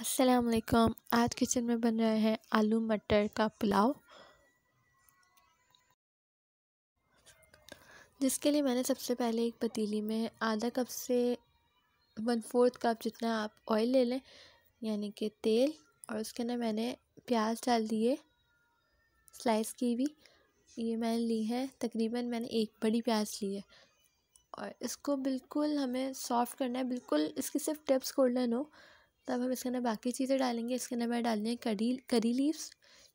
अस्सलाम वालेकुम आज किचन में बन रहे हैं आलू मटर का पुलाव जिसके लिए मैंने सबसे पहले एक पतीली में आधा कप से वन फोर्थ कप जितना आप ऑयल ले लें यानी कि तेल और उसके अंदर मैंने प्याज डाल दिए स्लाइस की भी ये मैंने ली है तकरीबन मैंने एक बड़ी प्याज ली है और इसको बिल्कुल हमें सॉफ्ट करना है बिल्कुल इसकी सिर्फ टिप्स गोल्डन हो तब हम इसके अंदर बाकी चीज़ें डालेंगे इसके अंदर मैं डालनी है करी करी लीव्स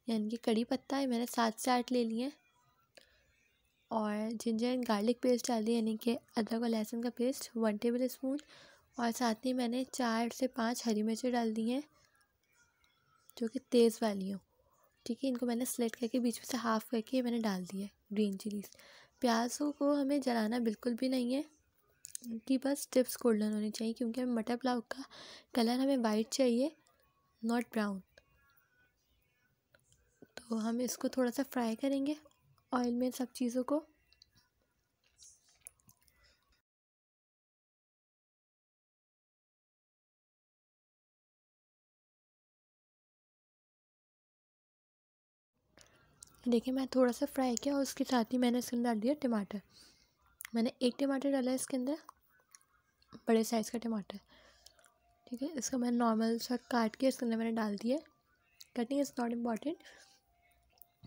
यानी कि कड़ी पत्ता है मैंने सात से आठ ले लिए और जिंजर एंड गार्लिक पेस्ट डाल दिया यानी कि अदरक और लहसुन का पेस्ट वन टेबल स्पून और साथ ही मैंने चार से पाँच हरी मिर्चें डाल दी हैं जो कि तेज़ वाली हो ठीक है इनको मैंने स्लेट करके बीच में से हाफ़ करके मैंने डाल दिया ग्रीन चिलीज़ प्याज़ों को हमें जलाना बिल्कुल भी नहीं है की बस टिप्स गोल्डन होनी चाहिए क्योंकि हमें मटर पुलाव का कलर हमें वाइट चाहिए नॉट ब्राउन तो हम इसको थोड़ा सा फ्राई करेंगे ऑयल में सब चीज़ों को देखिए मैं थोड़ा सा फ्राई किया और उसके साथ ही मैंने इसके अंदर डाल दिया टमाटर मैंने एक टमाटर डाला इसके अंदर बड़े साइज़ का टमाटर ठीक है इसका मैंने नॉर्मल सा काट के इसके अंदर मैंने डाल दिया कटिंग इज़ नॉट इम्पॉर्टेंट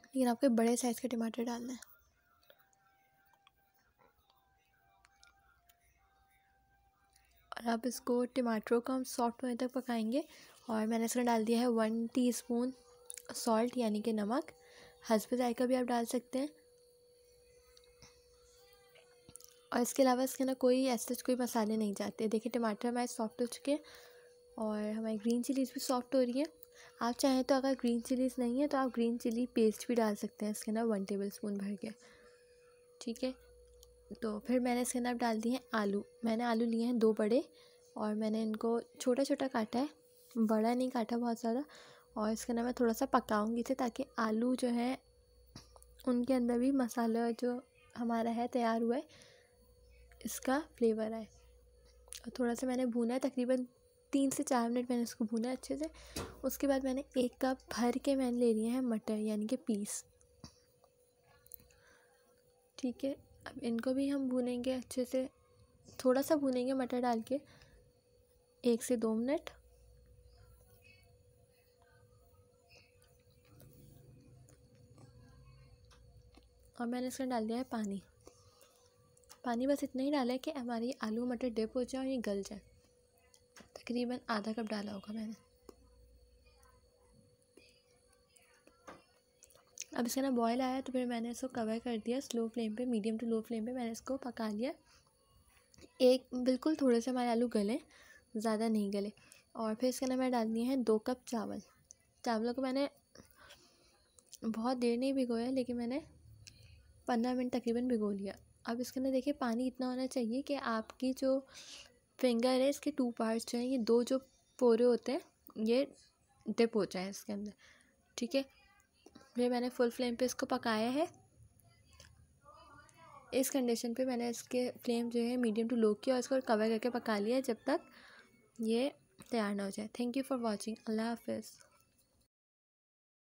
लेकिन आपको बड़े साइज़ का टमाटर डालना है और आप इसको टमाटरों को हम सॉफ्ट होने तक पकाएंगे और मैंने इसमें डाल दिया है वन टीस्पून सॉल्ट यानी कि नमक हंसपे जायका भी आप डाल सकते हैं और इसके अलावा इसके ना कोई ऐसे कोई मसाले नहीं जाते देखिए टमाटर हमारे सॉफ्ट हो चुके हैं और हमारी ग्रीन चिलीज़ भी सॉफ्ट हो रही है आप चाहें तो अगर ग्रीन चिलीज़ नहीं है तो आप ग्रीन चिली पेस्ट भी डाल सकते हैं इसके अंदर वन टेबल स्पून भर के ठीक है तो फिर मैंने इसके अंदर डाल दिए हैं आलू मैंने आलू लिए हैं दो बड़े और मैंने इनको छोटा छोटा काटा है बड़ा नहीं काटा बहुत ज़्यादा और इसके अंदर मैं थोड़ा सा पकाऊंगी इसे ताकि आलू जो है उनके अंदर भी मसाला जो हमारा है तैयार हुआ है इसका फ्लेवर आए और थोड़ा सा मैंने भूना है तकरीबन तीन से चार मिनट मैंने इसको भूना अच्छे से उसके बाद मैंने एक कप भर के मैंने ले लिए हैं मटर यानी कि पीस ठीक है अब इनको भी हम भूनेंगे अच्छे से थोड़ा सा भूनेंगे मटर डाल के एक से दो मिनट और मैंने इसमें डाल दिया है पानी पानी बस इतना ही डाला है कि हमारी आलू मटर डिप हो जाए और ये गल जाए तकरीबन आधा कप डाला होगा मैंने अब इसका ना बॉयल आया तो फिर मैंने इसको कवर कर दिया स्लो फ्लेम पे मीडियम टू लो फ्लेम पे मैंने इसको पका लिया एक बिल्कुल थोड़े से हमारे आलू गले ज़्यादा नहीं गले और फिर इसके ना मैं डाल दिए हैं दो कप चावल चावलों को मैंने बहुत देर नहीं भिगोया लेकिन मैंने पंद्रह मिनट तकरीबन भिगो लिया अब इसके अंदर देखिए पानी इतना होना चाहिए कि आपकी जो फिंगर है इसके टू पार्ट्स जो हैं ये दो जो पोरे होते हैं ये डिप हो जाए इसके अंदर ठीक है ये मैंने फुल फ्लेम पे इसको पकाया है इस कंडीशन पे मैंने इसके फ्लेम जो है मीडियम टू लो किया और इसको कवर करके पका लिया जब तक ये तैयार ना हो जाए थैंक यू फॉर वॉचिंग अल्लाह हाफिज़